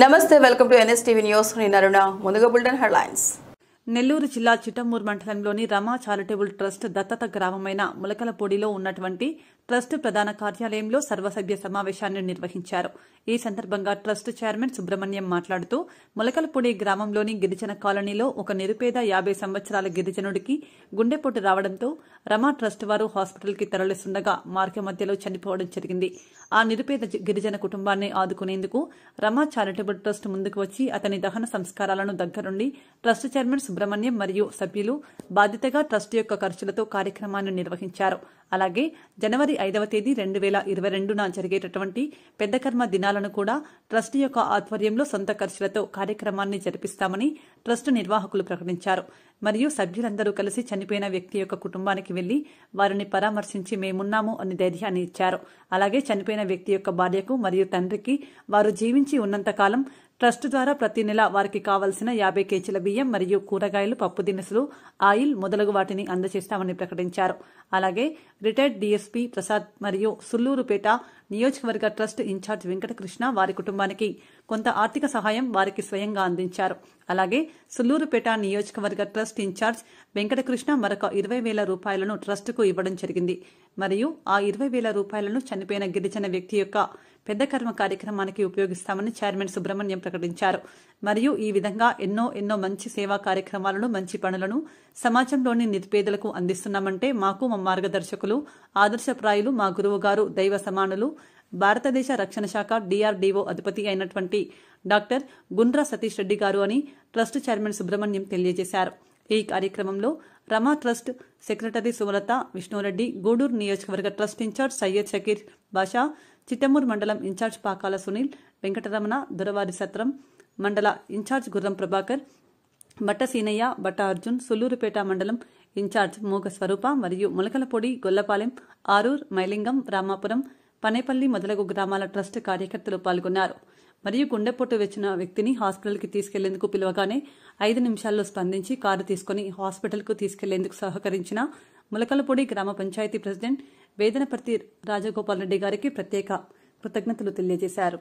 నమస్తే welcome to NSTV news నేను అరుణ ముందుగా బుల్టన్ హెడ్లైన్స్ నెల్లూరు జిల్లా చిట్టమూరు మండలంలోని రమా చారిటబుల్ ట్రస్ట్ దత్తత గ్రామమైన ములకలపూడిలో ఉన్నటువంటి ట్రస్టు ప్రధాన కార్యాలయంలో సర్వసభ్య సమావేశాన్ని నిర్వహించారు ఈ సందర్భంగా ట్రస్ట్ చైర్మన్ సుబ్రహ్మణ్యం మాట్లాడుతూ మొలకలపూడి గ్రామంలోని గిరిజన కాలనీలో ఒక నిరుపేద యాభై సంవత్సరాల గిరిజనుడికి గుండెపోటు రావడంతో రమా ట్రస్ట్ వారు హాస్పిటల్కి తరలిస్తుండగా మార్గ మధ్యలో చనిపోవడం జరిగింది ఆ నిరుపేద గిరిజన కుటుంబాన్ని ఆదుకునేందుకు రమా చారిటబుల్ ట్రస్ట్ ముందుకు వచ్చి అతని దహన సంస్కారాలను దగ్గరుండి ట్రస్ట్ చైర్మన్ సుబ్రహ్మణ్యం మరియు సభ్యులు బాధ్యతగా ట్రస్ట్ యొక్క ఖర్చులతో కార్యక్రమాన్ని నిర్వహించారు అలాగే జనవరి ఐదవ తేదీ రెండు వేల ఇరవై రెండున జరిగేటటువంటి పెద్ద కర్మ దినాలను కూడా ట్రస్ట్ యొక్క ఆధ్వర్యంలో సొంత ఖర్చులతో కార్యక్రమాన్ని జరిపిస్తామని ట్రస్ట్ నిర్వాహకులు ప్రకటించారు మరియు సభ్యులందరూ కలిసి చనిపోయిన వ్యక్తి యొక్క కుటుంబానికి వెళ్లి వారిని పరామర్శించి మేమున్నాము అని ధైర్యాన్ని ఇచ్చారు అలాగే చనిపోయిన వ్యక్తి యొక్క భార్యకు మరియు తండ్రికి వారు జీవించి ఉన్నంతకాలం ట్రస్ట్ ద్వారా ప్రతి నెల వారికి కావలసిన యాభై కేజీల బియ్యం మరియు కూరగాయలు పప్పు దినుసులు ఆయిల్ మొదలగు వాటిని అందజేస్తామని ప్రకటించారు అలాగే రిటైర్డ్ డీఎస్పీ ప్రసాద్ మరియు సుల్లూరుపేట నియోజకవర్గ ట్రస్ట్ ఇన్ఛార్జ్ వెంకటకృష్ణ వారి కుటుంబానికి కొంత ఆర్థిక సహాయం వారికి స్వయంగా అందించారు అలాగే సుల్లూరుపేట నియోజకవర్గ ట్రస్ట్ ఇన్ఛార్జ్ వెంకటకృష్ణ మరొక ఇరవై వేల రూపాయలను ట్రస్టుకు ఇవ్వడం జరిగింది మరియు ఆ ఇరవై వేల రూపాయలను చనిపోయిన గిరిజన వ్యక్తి యొక్క పెద్ద కర్మ కార్యక్రమానికి ఉపయోగిస్తామని చైర్మన్ సుబ్రహ్మణ్యం ప్రకటించారు మరియు ఈ విధంగా ఎన్నో ఎన్నో మంచి సేవా కార్యక్రమాలను మంచి పనులను సమాజంలోని నిరుపేదలకు అందిస్తున్నామంటే మాకు మా మార్గదర్శకులు ఆదర్శప్రాయులు మా గురువు గారు దైవ సమానులు భారతదేశ రక్షణ శాఖ డిఆర్డీఓ అధిపతి అయినటువంటి డాక్టర్ గుండ్రా సతీష్ రెడ్డి గారు అని ట్రస్ట్ చైర్మన్ సుబ్రహ్మణ్యం తెలియజేశారు ఈ కార్యక్రమంలో రమా ట్రస్ట్ సెక్రటరీ సుమలత విష్ణురెడ్డి గూడూరు నియోజకవర్గ ట్రస్ట్ ఇన్ఛార్జ్ సయ్యద్ షకీర్ బాషా చిట్టమూర్ మండలం ఇన్ఛార్జ్ పాకాల సునీల్ వెంకటరమణ దురవారి సత్రం మండల ఇన్ఛార్జ్ గుర్రం ప్రభాకర్ బట్ట సీనయ్య బట్ట అర్జున్ సుల్లూరుపేట మండలం ఇన్ఛార్జ్ మూగ స్వరూప మరియు ములకలపొడి గొల్లపాలెం ఆరూర్ మైలింగం రామాపురం పనేపల్లి మొదలగు గ్రామాల ట్రస్ట్ కార్యకర్తలు పాల్గొన్నారు మరియు గుండెపోటు వచ్చిన వ్యక్తిని హాస్పిటల్కి తీసుకెళ్లేందుకు పిలవగానే ఐదు నిమిషాల్లో స్పందించి కారు తీసుకుని హాస్పిటల్కు తీసుకెళ్లేందుకు సహకరించిన ములకలపూడి గ్రామ పంచాయతీ ప్రెసిడెంట్ వేదనపర్తి రాజగోపాల్ రెడ్డి గారికి ప్రత్యేక కృతజ్ఞతలు తెలియజేశారు